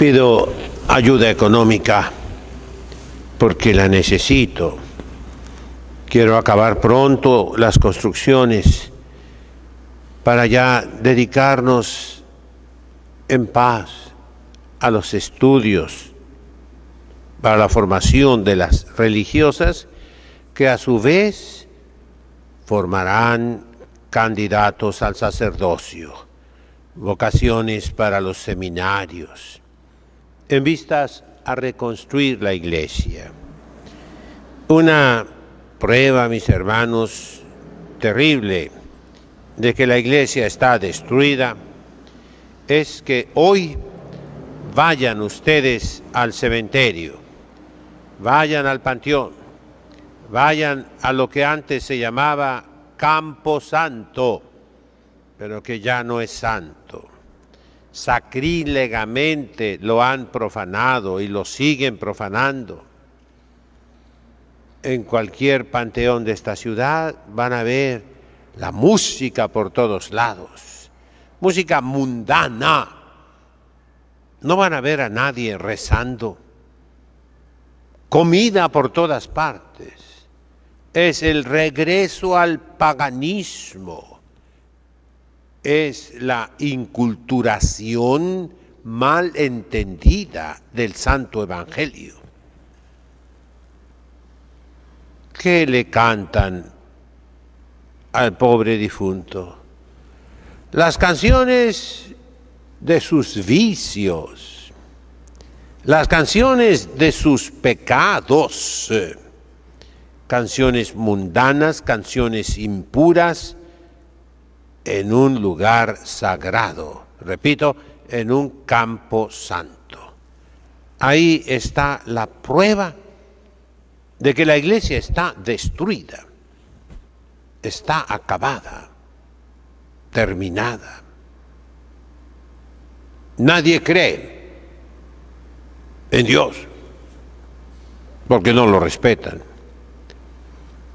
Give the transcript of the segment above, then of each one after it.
pido ayuda económica porque la necesito. Quiero acabar pronto las construcciones para ya dedicarnos en paz a los estudios, para la formación de las religiosas que a su vez formarán candidatos al sacerdocio, vocaciones para los seminarios en vistas a reconstruir la iglesia. Una prueba, mis hermanos, terrible de que la iglesia está destruida es que hoy vayan ustedes al cementerio, vayan al panteón, vayan a lo que antes se llamaba Campo Santo, pero que ya no es santo sacrílegamente lo han profanado y lo siguen profanando. En cualquier panteón de esta ciudad van a ver la música por todos lados, música mundana. No van a ver a nadie rezando. Comida por todas partes. Es el regreso al paganismo es la inculturación mal entendida del Santo Evangelio. ¿Qué le cantan al pobre difunto? Las canciones de sus vicios, las canciones de sus pecados, eh, canciones mundanas, canciones impuras, en un lugar sagrado, repito, en un campo santo. Ahí está la prueba de que la iglesia está destruida, está acabada, terminada. Nadie cree en Dios porque no lo respetan.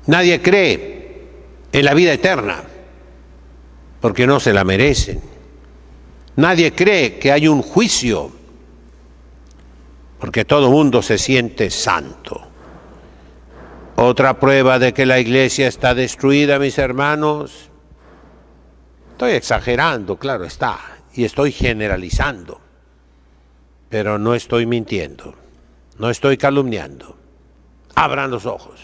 Nadie cree en la vida eterna porque no se la merecen. Nadie cree que hay un juicio, porque todo mundo se siente santo. Otra prueba de que la iglesia está destruida, mis hermanos. Estoy exagerando, claro está, y estoy generalizando, pero no estoy mintiendo, no estoy calumniando. Abran los ojos.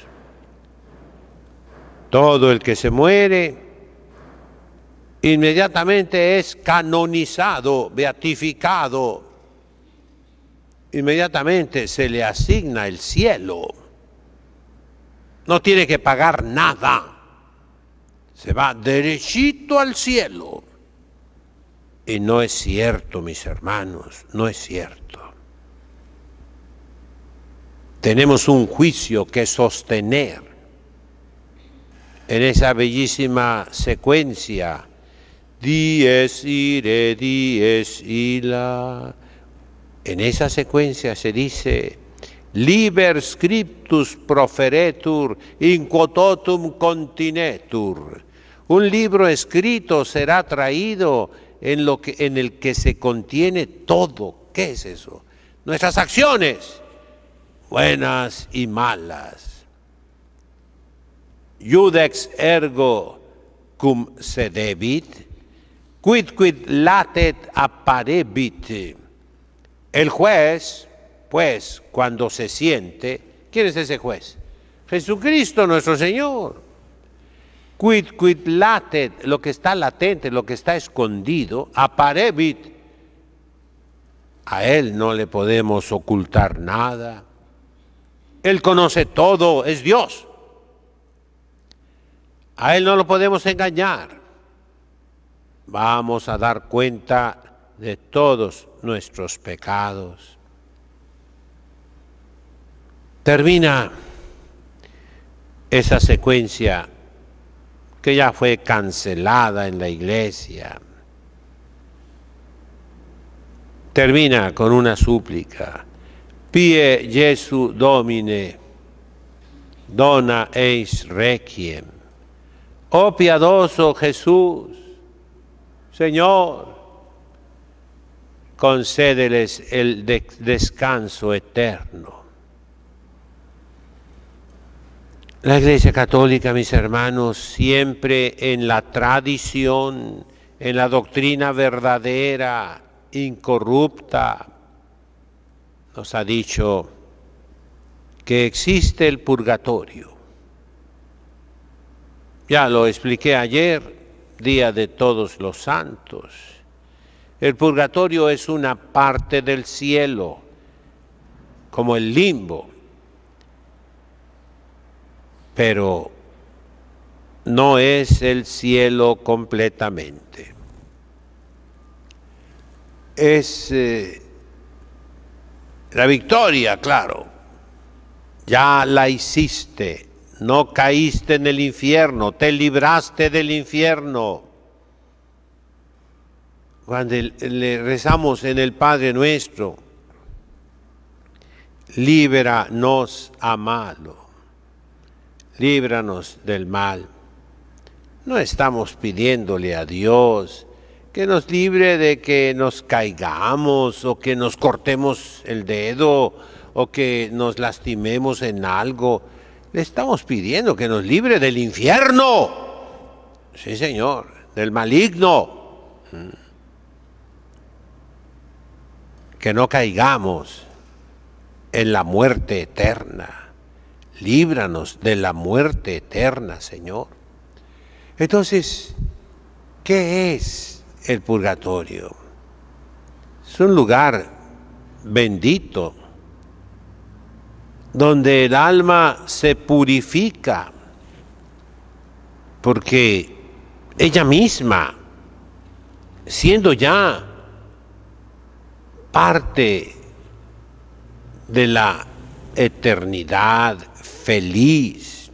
Todo el que se muere inmediatamente es canonizado, beatificado, inmediatamente se le asigna el cielo. No tiene que pagar nada. Se va derechito al cielo. Y no es cierto, mis hermanos, no es cierto. Tenemos un juicio que sostener en esa bellísima secuencia dies ire, dies ila. En esa secuencia se dice, liber scriptus proferetur in quototum continetur. Un libro escrito será traído en, lo que, en el que se contiene todo. ¿Qué es eso? Nuestras acciones, buenas y malas. Judex ergo cum sedebit quid latet aparebit. El juez, pues, cuando se siente, ¿quién es ese juez? Jesucristo nuestro Señor. quid latet, lo que está latente, lo que está escondido, apparebit. A Él no le podemos ocultar nada. Él conoce todo, es Dios. A Él no lo podemos engañar vamos a dar cuenta de todos nuestros pecados. Termina esa secuencia que ya fue cancelada en la iglesia. Termina con una súplica. Pie Jesu Domine, dona eis requiem. Oh piadoso Jesús, Señor, concédeles el descanso eterno. La Iglesia Católica, mis hermanos, siempre en la tradición, en la doctrina verdadera, incorrupta, nos ha dicho que existe el purgatorio. Ya lo expliqué ayer, día de todos los santos. El purgatorio es una parte del cielo, como el limbo, pero no es el cielo completamente. Es eh, la victoria, claro, ya la hiciste no caíste en el infierno, te libraste del infierno. Cuando le rezamos en el Padre nuestro, líbranos a malo, líbranos del mal. No estamos pidiéndole a Dios que nos libre de que nos caigamos o que nos cortemos el dedo o que nos lastimemos en algo le estamos pidiendo que nos libre del infierno. Sí, Señor, del maligno. Mm. Que no caigamos en la muerte eterna. Líbranos de la muerte eterna, Señor. Entonces, ¿qué es el purgatorio? Es un lugar bendito donde el alma se purifica, porque ella misma, siendo ya parte de la eternidad feliz,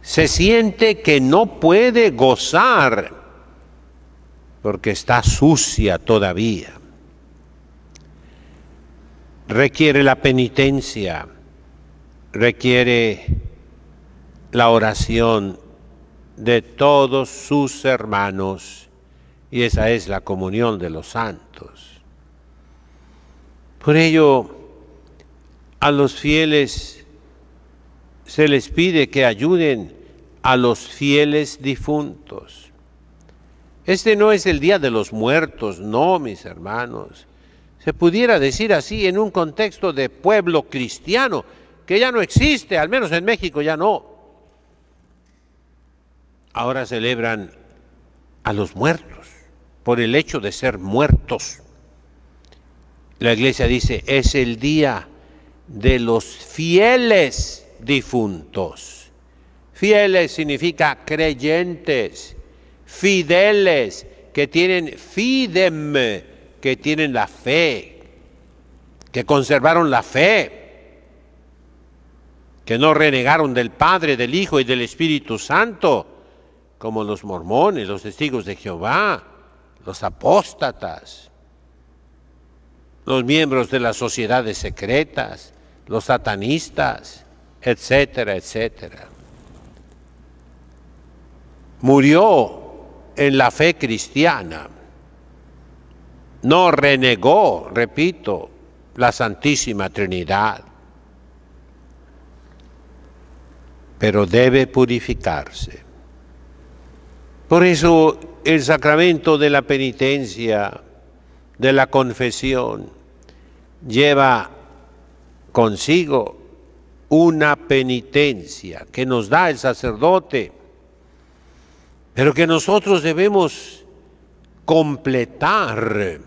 se siente que no puede gozar porque está sucia todavía requiere la penitencia, requiere la oración de todos sus hermanos y esa es la comunión de los santos. Por ello, a los fieles se les pide que ayuden a los fieles difuntos. Este no es el día de los muertos, no, mis hermanos se pudiera decir así, en un contexto de pueblo cristiano, que ya no existe, al menos en México ya no. Ahora celebran a los muertos por el hecho de ser muertos. La iglesia dice, es el día de los fieles difuntos. Fieles significa creyentes, fideles, que tienen fidem, que tienen la fe, que conservaron la fe, que no renegaron del Padre, del Hijo y del Espíritu Santo, como los mormones, los testigos de Jehová, los apóstatas, los miembros de las sociedades secretas, los satanistas, etcétera, etcétera. Murió en la fe cristiana no renegó, repito, la Santísima Trinidad, pero debe purificarse. Por eso el sacramento de la penitencia, de la confesión, lleva consigo una penitencia que nos da el sacerdote, pero que nosotros debemos completar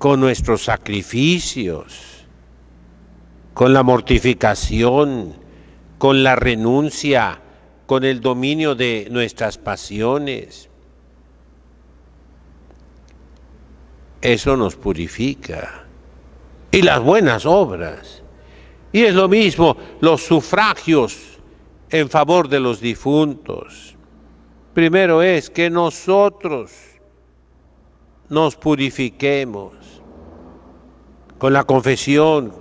con nuestros sacrificios, con la mortificación, con la renuncia, con el dominio de nuestras pasiones. Eso nos purifica. Y las buenas obras. Y es lo mismo los sufragios en favor de los difuntos. Primero es que nosotros nos purifiquemos con la confesión,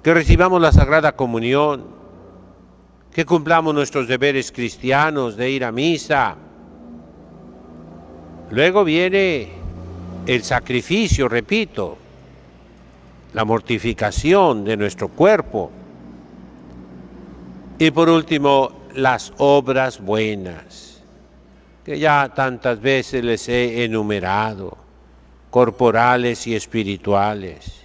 que recibamos la Sagrada Comunión, que cumplamos nuestros deberes cristianos de ir a misa. Luego viene el sacrificio, repito, la mortificación de nuestro cuerpo. Y por último, las obras buenas, que ya tantas veces les he enumerado, corporales y espirituales.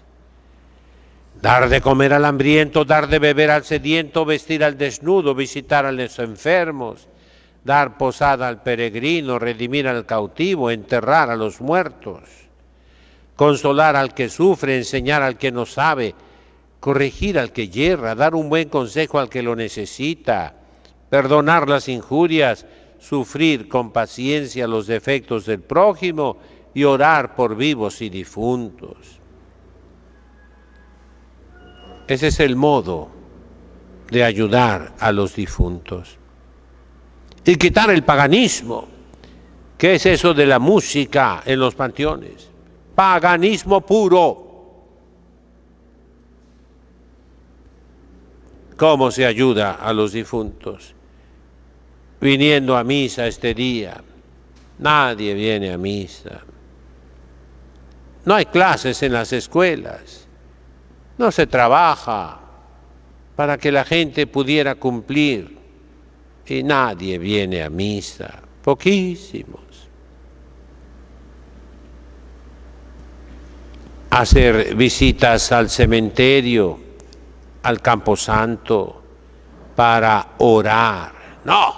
Dar de comer al hambriento, dar de beber al sediento, vestir al desnudo, visitar a los enfermos, dar posada al peregrino, redimir al cautivo, enterrar a los muertos, consolar al que sufre, enseñar al que no sabe, corregir al que yerra, dar un buen consejo al que lo necesita, perdonar las injurias, sufrir con paciencia los defectos del prójimo y orar por vivos y difuntos. Ese es el modo de ayudar a los difuntos. Y quitar el paganismo. que es eso de la música en los panteones? Paganismo puro. ¿Cómo se ayuda a los difuntos? Viniendo a misa este día. Nadie viene a misa. No hay clases en las escuelas no se trabaja para que la gente pudiera cumplir. Y nadie viene a misa, poquísimos. Hacer visitas al cementerio, al camposanto, para orar. No,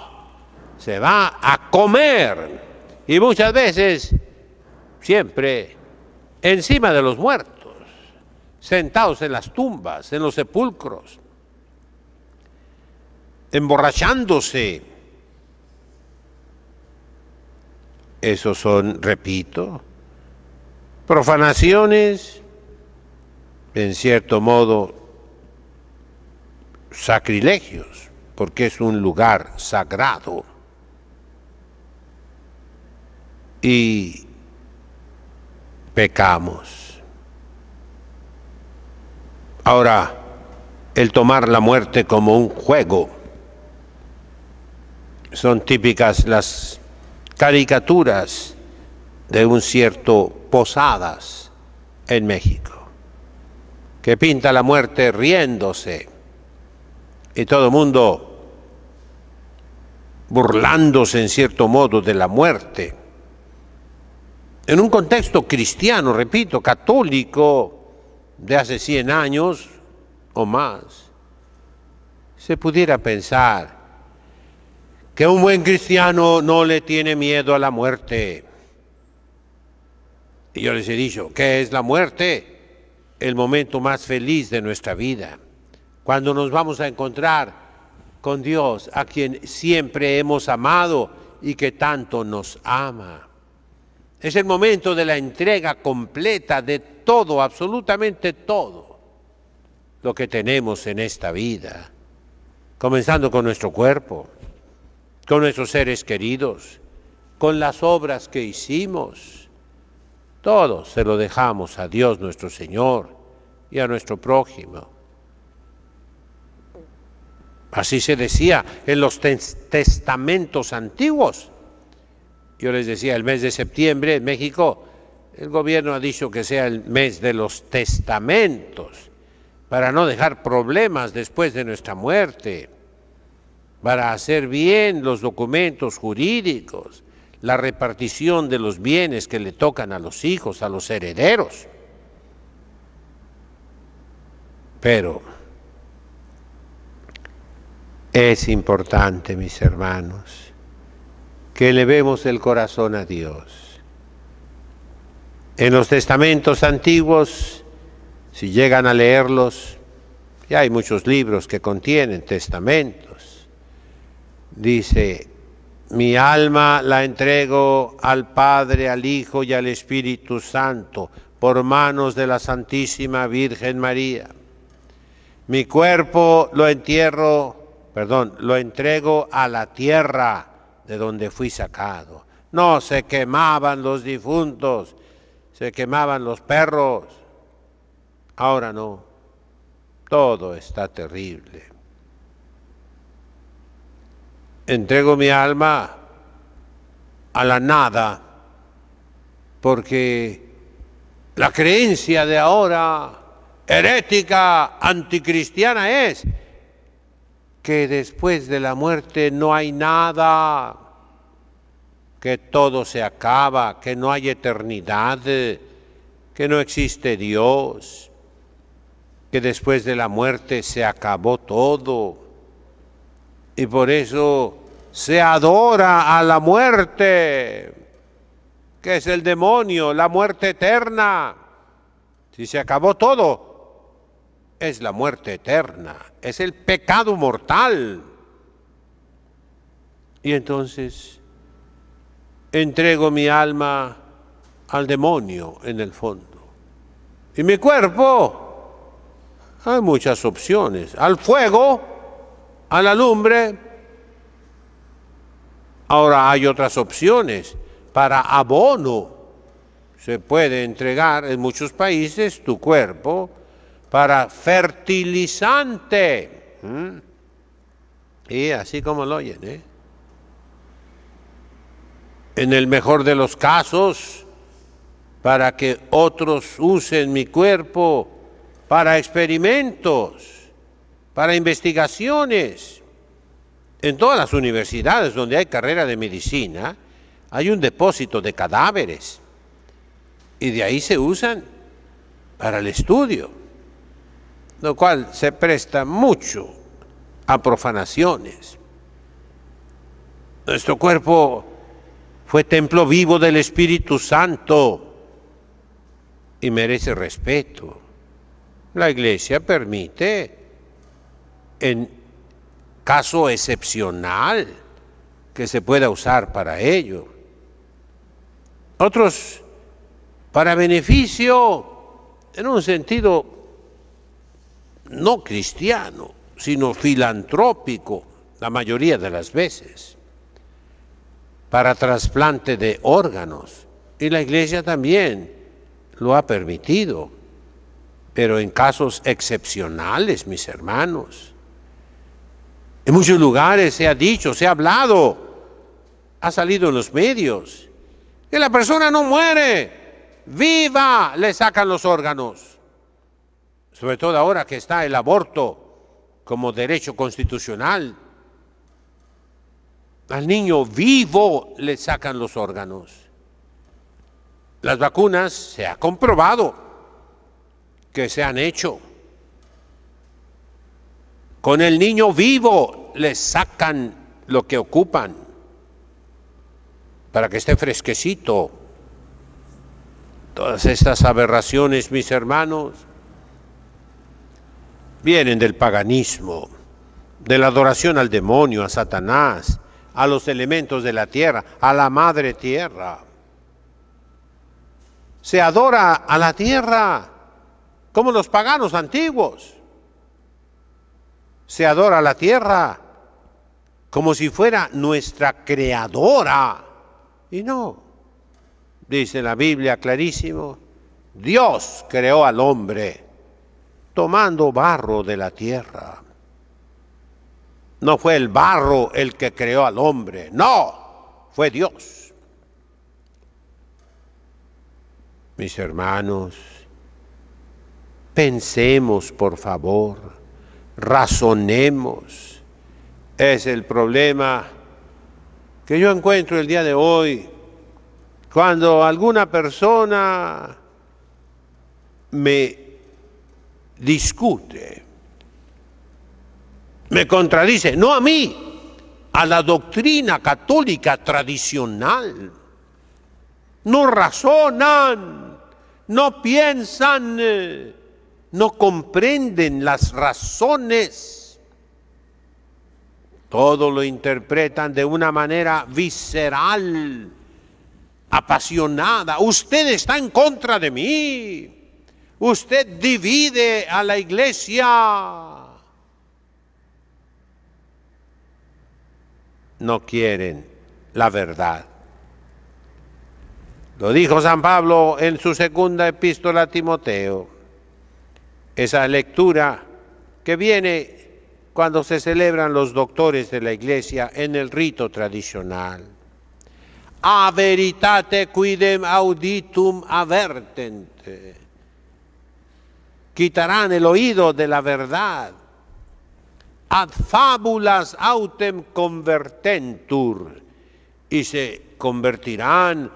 se va a comer. Y muchas veces, siempre, encima de los muertos sentados en las tumbas, en los sepulcros, emborrachándose. Esos son, repito, profanaciones, en cierto modo, sacrilegios, porque es un lugar sagrado. Y pecamos Ahora, el tomar la muerte como un juego. Son típicas las caricaturas de un cierto Posadas en México, que pinta la muerte riéndose y todo el mundo burlándose en cierto modo de la muerte. En un contexto cristiano, repito, católico, de hace 100 años o más, se pudiera pensar que un buen cristiano no le tiene miedo a la muerte. Y yo les he dicho, ¿qué es la muerte? El momento más feliz de nuestra vida, cuando nos vamos a encontrar con Dios, a quien siempre hemos amado y que tanto nos ama. Es el momento de la entrega completa de todo, absolutamente todo, lo que tenemos en esta vida, comenzando con nuestro cuerpo, con nuestros seres queridos, con las obras que hicimos. Todo se lo dejamos a Dios nuestro Señor y a nuestro prójimo. Así se decía en los testamentos antiguos. Yo les decía, el mes de septiembre en México, el gobierno ha dicho que sea el mes de los testamentos, para no dejar problemas después de nuestra muerte, para hacer bien los documentos jurídicos, la repartición de los bienes que le tocan a los hijos, a los herederos. Pero es importante, mis hermanos, que elevemos el corazón a Dios. En los testamentos antiguos, si llegan a leerlos, ya hay muchos libros que contienen testamentos, dice, mi alma la entrego al Padre, al Hijo y al Espíritu Santo por manos de la Santísima Virgen María. Mi cuerpo lo entierro, perdón, lo entrego a la tierra de donde fui sacado. No, se quemaban los difuntos, se quemaban los perros. Ahora no, todo está terrible. Entrego mi alma a la nada, porque la creencia de ahora herética, anticristiana es que después de la muerte no hay nada, que todo se acaba, que no hay eternidad, que no existe Dios, que después de la muerte se acabó todo. Y por eso se adora a la muerte, que es el demonio, la muerte eterna. Si se acabó todo, es la muerte eterna, es el pecado mortal. Y entonces entrego mi alma al demonio en el fondo. Y mi cuerpo, hay muchas opciones, al fuego, a la lumbre. Ahora hay otras opciones para abono. Se puede entregar en muchos países tu cuerpo para fertilizante. ¿Mm? Y así como lo oyen, ¿eh? En el mejor de los casos, para que otros usen mi cuerpo para experimentos, para investigaciones. En todas las universidades donde hay carrera de medicina, hay un depósito de cadáveres y de ahí se usan para el estudio lo cual se presta mucho a profanaciones. Nuestro cuerpo fue templo vivo del Espíritu Santo y merece respeto. La iglesia permite, en caso excepcional, que se pueda usar para ello. Otros para beneficio en un sentido no cristiano, sino filantrópico la mayoría de las veces, para trasplante de órganos. Y la Iglesia también lo ha permitido, pero en casos excepcionales, mis hermanos. En muchos lugares se ha dicho, se ha hablado, ha salido en los medios, que la persona no muere, viva, le sacan los órganos sobre todo ahora que está el aborto como derecho constitucional. Al niño vivo le sacan los órganos. Las vacunas se ha comprobado que se han hecho. Con el niño vivo le sacan lo que ocupan para que esté fresquecito. Todas estas aberraciones, mis hermanos, vienen del paganismo, de la adoración al demonio, a Satanás, a los elementos de la tierra, a la madre tierra. Se adora a la tierra como los paganos antiguos. Se adora a la tierra como si fuera nuestra creadora. Y no, dice la Biblia clarísimo, Dios creó al hombre tomando barro de la tierra. No fue el barro el que creó al hombre, no, fue Dios. Mis hermanos, pensemos por favor, razonemos. Es el problema que yo encuentro el día de hoy cuando alguna persona me discute, me contradice, no a mí, a la doctrina católica tradicional. No razonan, no piensan, eh, no comprenden las razones. Todo lo interpretan de una manera visceral, apasionada. Usted está en contra de mí. Usted divide a la iglesia. No quieren la verdad. Lo dijo San Pablo en su segunda epístola a Timoteo. Esa lectura que viene cuando se celebran los doctores de la iglesia en el rito tradicional. A veritate quidem auditum avertente quitarán el oído de la verdad. Ad fábulas autem convertentur. Y se convertirán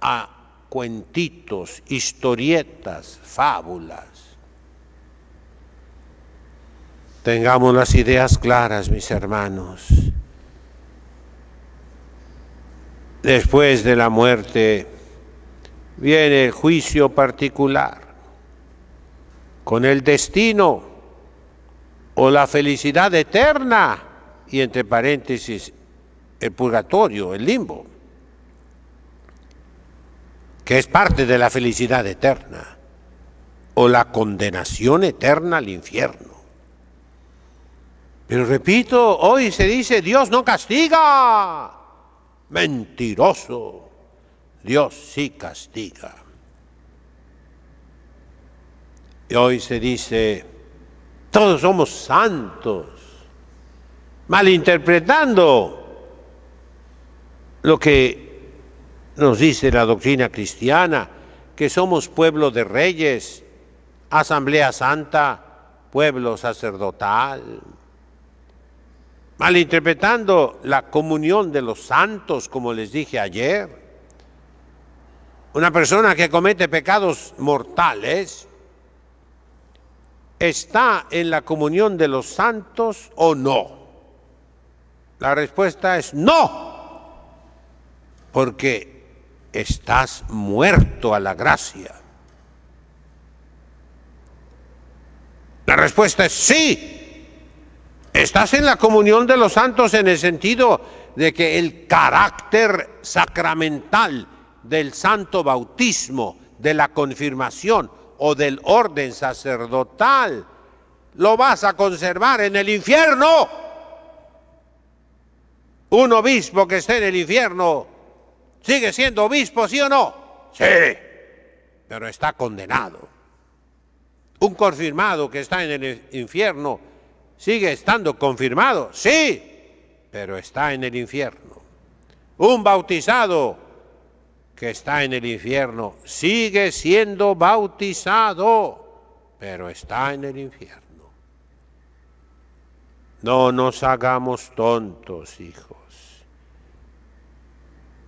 a cuentitos, historietas, fábulas. Tengamos las ideas claras, mis hermanos. Después de la muerte viene el juicio particular con el destino o la felicidad eterna y entre paréntesis el purgatorio, el limbo, que es parte de la felicidad eterna o la condenación eterna al infierno. Pero repito, hoy se dice Dios no castiga. Mentiroso. Dios sí castiga. Y hoy se dice, todos somos santos, malinterpretando lo que nos dice la doctrina cristiana, que somos pueblo de reyes, asamblea santa, pueblo sacerdotal, malinterpretando la comunión de los santos, como les dije ayer. Una persona que comete pecados mortales ¿Está en la comunión de los santos o no? La respuesta es no, porque estás muerto a la gracia. La respuesta es sí, estás en la comunión de los santos en el sentido de que el carácter sacramental del santo bautismo, de la confirmación, o del orden sacerdotal. Lo vas a conservar en el infierno. Un obispo que esté en el infierno sigue siendo obispo, ¿sí o no? Sí, pero está condenado. Un confirmado que está en el infierno sigue estando confirmado, sí, pero está en el infierno. Un bautizado que está en el infierno sigue siendo bautizado, pero está en el infierno. No nos hagamos tontos, hijos.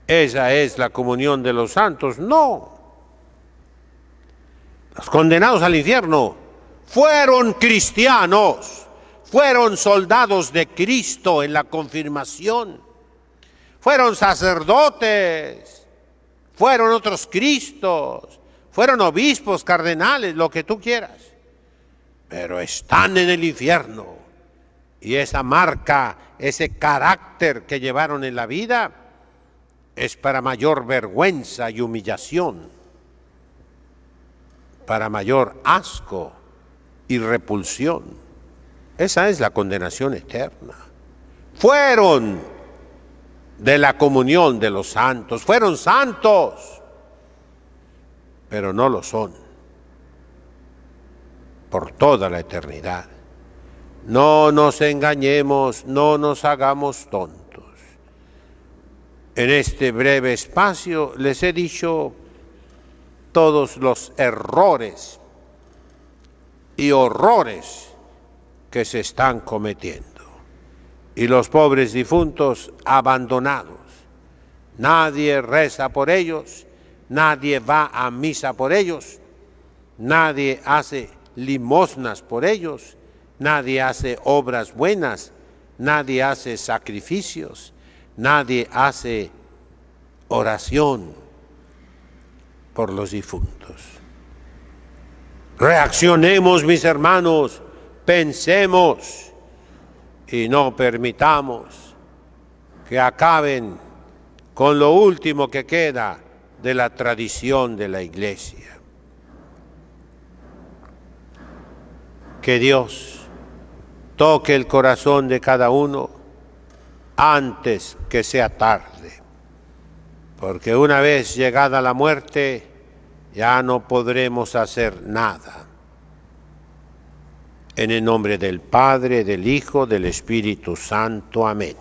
Esa es la comunión de los santos. No. Los condenados al infierno fueron cristianos, fueron soldados de Cristo en la confirmación, fueron sacerdotes, fueron otros Cristos, fueron obispos, cardenales, lo que tú quieras, pero están en el infierno. Y esa marca, ese carácter que llevaron en la vida, es para mayor vergüenza y humillación, para mayor asco y repulsión. Esa es la condenación eterna. Fueron de la comunión de los santos. Fueron santos, pero no lo son por toda la eternidad. No nos engañemos, no nos hagamos tontos. En este breve espacio les he dicho todos los errores y horrores que se están cometiendo y los pobres difuntos abandonados. Nadie reza por ellos, nadie va a misa por ellos, nadie hace limosnas por ellos, nadie hace obras buenas, nadie hace sacrificios, nadie hace oración por los difuntos. Reaccionemos, mis hermanos, pensemos y no permitamos que acaben con lo último que queda de la tradición de la iglesia. Que Dios toque el corazón de cada uno antes que sea tarde, porque una vez llegada la muerte ya no podremos hacer nada. En el nombre del Padre, del Hijo, del Espíritu Santo. Amén.